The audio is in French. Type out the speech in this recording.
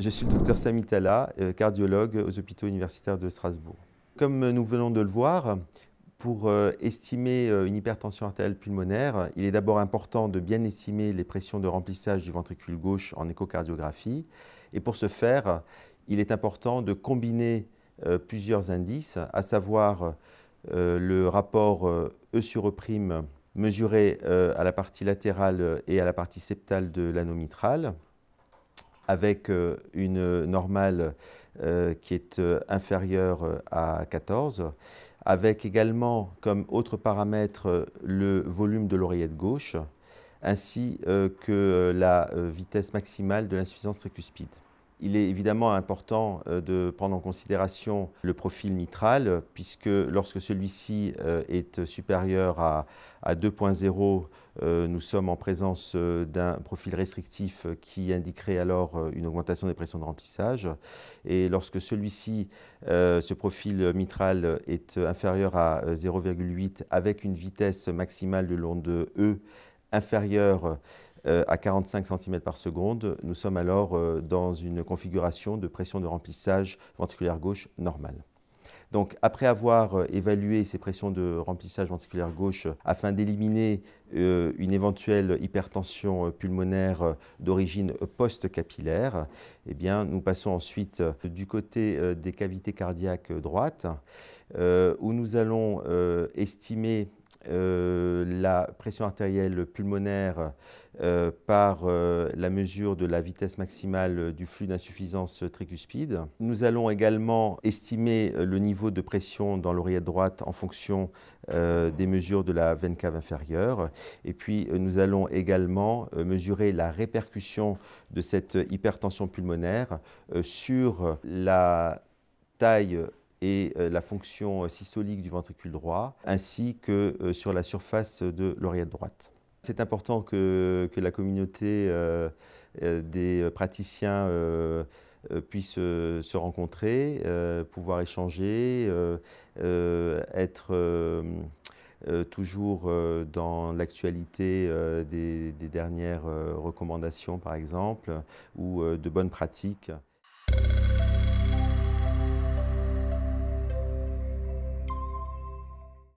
Je suis le docteur Samitala, euh, cardiologue aux hôpitaux universitaires de Strasbourg. Comme nous venons de le voir, pour euh, estimer euh, une hypertension artérielle pulmonaire, il est d'abord important de bien estimer les pressions de remplissage du ventricule gauche en échocardiographie. Et pour ce faire, il est important de combiner plusieurs indices, à savoir le rapport E sur E' mesuré à la partie latérale et à la partie septale de l'anneau mitral avec euh, une normale euh, qui est euh, inférieure à 14, avec également comme autre paramètre le volume de l'oreillette gauche, ainsi que la vitesse maximale de l'insuffisance tricuspide. Il est évidemment important euh, de prendre en considération le profil mitral, puisque lorsque celui-ci euh, est supérieur à, 2.0, euh, nous sommes en présence d'un profil restrictif qui indiquerait alors une augmentation des pressions de remplissage. Et lorsque celui-ci, ce profil mitral, est inférieur à 0,8 avec une vitesse maximale de l'onde E inférieure euh, à 45 cm par seconde, nous sommes alors euh, dans une configuration de pression de remplissage ventriculaire gauche normale. Donc, après avoir euh, évalué ces pressions de remplissage ventriculaire gauche afin d'éliminer une éventuelle hypertension pulmonaire d'origine post-capillaire, eh bien, nous passons ensuite du côté des cavités cardiaques droites, où nous allons estimer euh, la pression artérielle pulmonaire euh, par euh, la mesure de la vitesse maximale du flux d'insuffisance tricuspide. Nous allons également estimer le niveau de pression dans l'oreillette droite en fonction des mesures de la veine cave inférieure. Et puis nous allons également mesurer la répercussion de cette hypertension pulmonaire sur la taille et euh, la fonction euh, systolique du ventricule droit, ainsi que euh, sur la surface de l'oreillette droite. C'est important que, que, la communauté des praticiens puisse se rencontrer, pouvoir échanger, être toujours dans l'actualité des, dernières recommandations, par exemple, ou de bonnes pratiques.